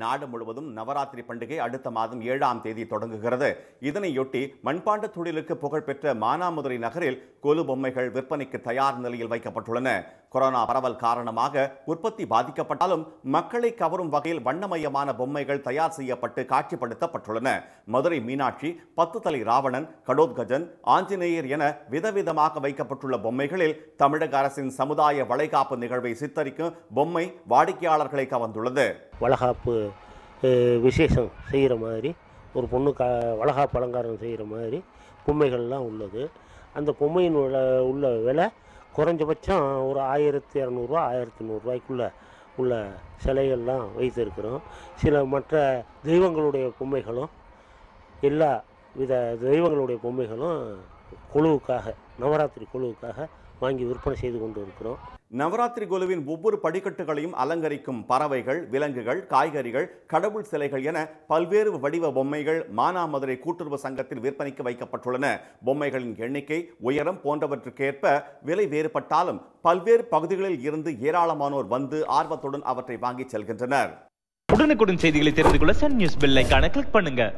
நாடு முழுவதும் நவராத்திரி பண்டிகை அடுத்த மாதம் ஏழாம் தேதி தொடங்குகிறது இதனையொட்டி மண்பாண்ட தொழிலுக்கு புகழ்பெற்ற மானாமதுரை நகரில் கொலு பொம்மைகள் விற்பனைக்கு தயார் நிலையில் வைக்கப்பட்டுள்ளன கொரோனா பரவல் காரணமாக உற்பத்தி பாதிக்கப்பட்டாலும் மக்களை கவரும் வகையில் வண்ணமயமான பொம்மைகள் தயார் செய்யப்பட்டு காட்சிப்படுத்தப்பட்டுள்ளன மதுரை மீனாட்சி பத்து தலை ராவணன் கடோத்கஜன் ஆஞ்சநேயர் என விதவிதமாக வைக்கப்பட்டுள்ள பொம்மைகளில் தமிழக அரசின் சமுதாய வளைகாப்பு நிகழ்வை சித்தரிக்கும் பொம்மை வாடிக்கையாளர்களை கவர்ந்துள்ளது வளகாப்பு விசேஷம் செய்கிற மாதிரி ஒரு பொண்ணு க வளகாப்பு அலங்காரம் செய்கிற மாதிரி பொம்மைகள்லாம் உள்ளது அந்த பொம்மையின் உள்ள விலை குறைஞ்சபட்சம் ஒரு ஆயிரத்தி இரநூறுவா ஆயிரத்தி நூறுரூவாய்க்குள்ளே உள்ள சிலைகள்லாம் வைத்திருக்கிறோம் சில மற்ற தெய்வங்களுடைய பொம்மைகளும் எல்லா வித தெய்வங்களுடைய பொம்மைகளும் குழுவுக்காக நவராத்திரி குழுவுக்காக வாங்கி விற்பனை செய்து கொண்டு இருக்கிறோம் நவராத்திரி குழுவின் ஒவ்வொரு படிக்கட்டுகளையும் அலங்கரிக்கும் பறவைகள் விலங்குகள் காய்கறிகள் கடவுள் சிலைகள் என பல்வேறு வடிவ பொம்மைகள் மானாமதுரை கூட்டுறவு சங்கத்தில் விற்பனைக்கு வைக்கப்பட்டுள்ளன பொம்மைகளின் எண்ணிக்கை உயரம் போன்றவற்றுக்கேற்ப விலை வேறுபட்டாலும் பல்வேறு பகுதிகளில் இருந்து ஏராளமானோர் வந்து ஆர்வத்துடன் அவற்றை வாங்கி செல்கின்றனர் உடனுக்குடன் செய்திகளை தெரிந்து கொள்ள சன் நியூஸ் பில்லை ஐக்கான கிளிக் பண்ணுங்க